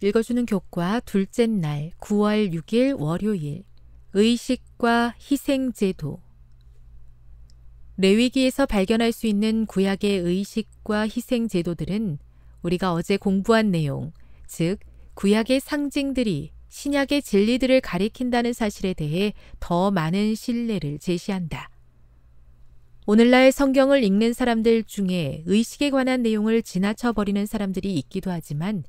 읽어주는 교과 둘째 날 9월 6일 월요일 의식과 희생제도 레위기에서 발견할 수 있는 구약의 의식과 희생제도들은 우리가 어제 공부한 내용, 즉 구약의 상징들이 신약의 진리들을 가리킨다는 사실에 대해 더 많은 신뢰를 제시한다. 오늘날 성경을 읽는 사람들 중에 의식에 관한 내용을 지나쳐 버리는 사람들이 있기도 하지만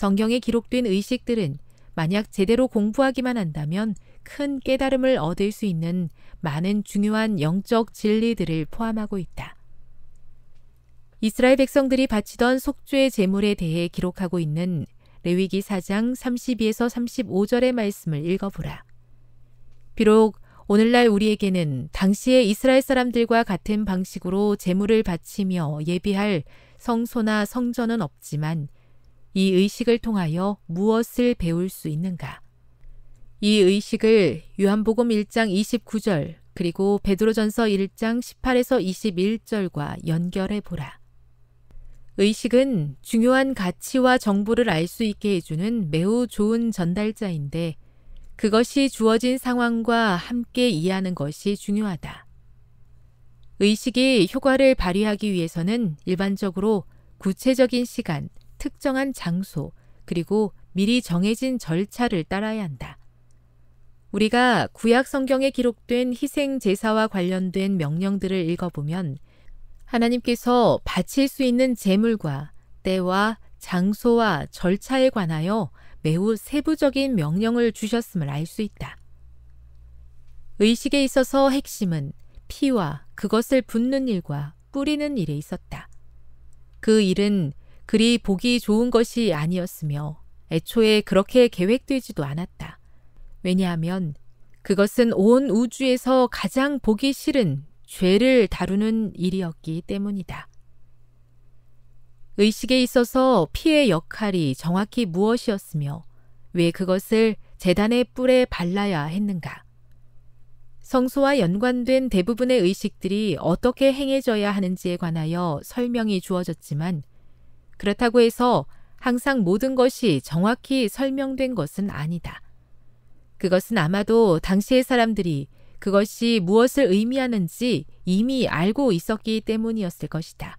성경에 기록된 의식들은 만약 제대로 공부하기만 한다면 큰 깨달음을 얻을 수 있는 많은 중요한 영적 진리들을 포함하고 있다. 이스라엘 백성들이 바치던 속죄의 제물에 대해 기록하고 있는 레위기 4장 32에서 35절의 말씀을 읽어보라. 비록 오늘날 우리에게는 당시의 이스라엘 사람들과 같은 방식으로 제물을 바치며 예비할 성소나 성전은 없지만 이 의식을 통하여 무엇을 배울 수 있는가? 이 의식을 요한복음 1장 29절 그리고 베드로전서 1장 18에서 21절과 연결해 보라. 의식은 중요한 가치와 정보를 알 수 있게 해주는 매우 좋은 전달자인데 그것이 주어진 상황과 함께 이해하는 것이 중요하다. 의식이 효과를 발휘하기 위해서는 일반적으로 구체적인 시간, 특정한 장소, 그리고 미리 정해진 절차를 따라야 한다. 우리가 구약 성경에 기록된 희생 제사와 관련된 명령들을 읽어보면 하나님께서 바칠 수 있는 제물과 때와 장소와 절차에 관하여 매우 세부적인 명령을 주셨음을 알 수 있다. 의식에 있어서 핵심은 피와 그것을 붓는 일과 뿌리는 일에 있었다. 그 일은 그리 보기 좋은 것이 아니었으며 애초에 그렇게 계획되지도 않았다. 왜냐하면 그것은 온 우주에서 가장 보기 싫은 죄를 다루는 일이었기 때문이다. 의식에 있어서 피의 역할이 정확히 무엇이었으며 왜 그것을 재단의 뿔에 발라야 했는가? 성소와 연관된 대부분의 의식들이 어떻게 행해져야 하는지에 관하여 설명이 주어졌지만 그렇다고 해서 항상 모든 것이 정확히 설명된 것은 아니다. 그것은 아마도 당시의 사람들이 그것이 무엇을 의미하는지 이미 알고 있었기 때문이었을 것이다.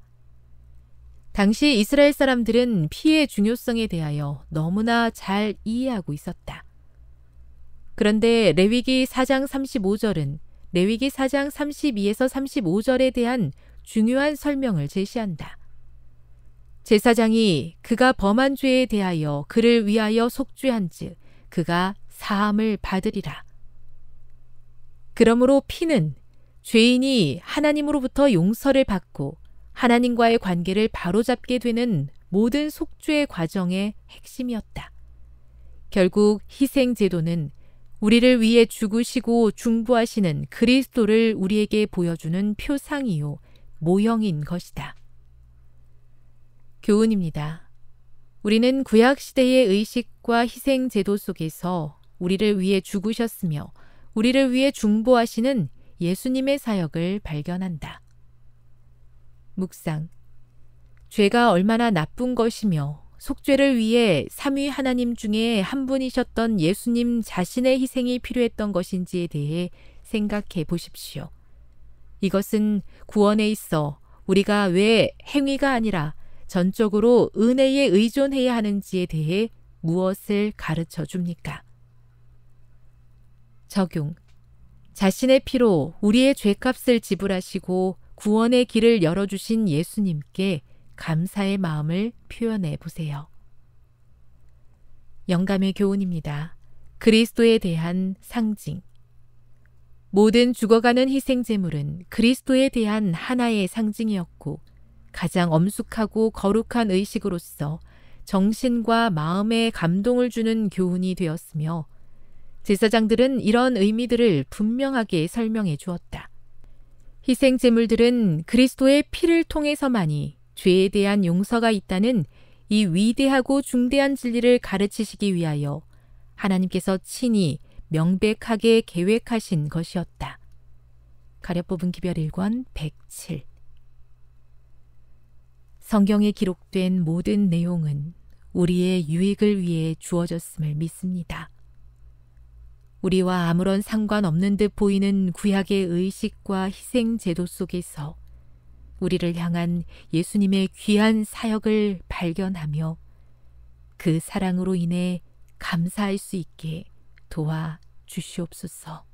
당시 이스라엘 사람들은 피의 중요성에 대하여 너무나 잘 이해하고 있었다. 그런데 레위기 4장 35절은 레위기 4장 32에서 35절에 대한 중요한 설명을 제시한다. 제사장이 그가 범한 죄에 대하여 그를 위하여 속죄한즉 그가 사함을 받으리라. 그러므로 피는 죄인이 하나님으로부터 용서를 받고 하나님과의 관계를 바로잡게 되는 모든 속죄의 과정의 핵심이었다. 결국 희생제도는 우리를 위해 죽으시고 중부하시는 그리스도를 우리에게 보여주는 표상이요, 모형인 것이다. 교훈입니다. 우리는 구약시대의 의식과 희생제도 속에서 우리를 위해 죽으셨으며 우리를 위해 중보하시는 예수님의 사역을 발견한다. 묵상. 죄가 얼마나 나쁜 것이며 속죄를 위해 삼위 하나님 중에 한 분이셨던 예수님 자신의 희생이 필요했던 것인지에 대해 생각해 보십시오. 이것은 구원에 있어 우리가 왜 행위가 아니라 전적으로 은혜에 의존해야 하는지에 대해 무엇을 가르쳐 줍니까? 적용. 자신의 피로 우리의 죄값을 지불하시고 구원의 길을 열어주신 예수님께 감사의 마음을 표현해 보세요. 영감의 교훈입니다. 그리스도에 대한 상징. 모든 죽어가는 희생제물은 그리스도에 대한 하나의 상징이었고, 가장 엄숙하고 거룩한 의식으로서 정신과 마음에 감동을 주는 교훈이 되었으며 제사장들은 이런 의미들을 분명하게 설명해 주었다. 희생 제물들은 그리스도의 피를 통해서만이 죄에 대한 용서가 있다는 이 위대하고 중대한 진리를 가르치시기 위하여 하나님께서 친히 명백하게 계획하신 것이었다. 가려뽑은 기별 1권 107 성경에 기록된 모든 내용은 우리의 유익을 위해 주어졌음을 믿습니다. 우리와 아무런 상관없는 듯 보이는 구약의 의식과 희생제도 속에서 우리를 향한 예수님의 귀한 사역을 발견하며 그 사랑으로 인해 감사할 수 있게 도와 주시옵소서.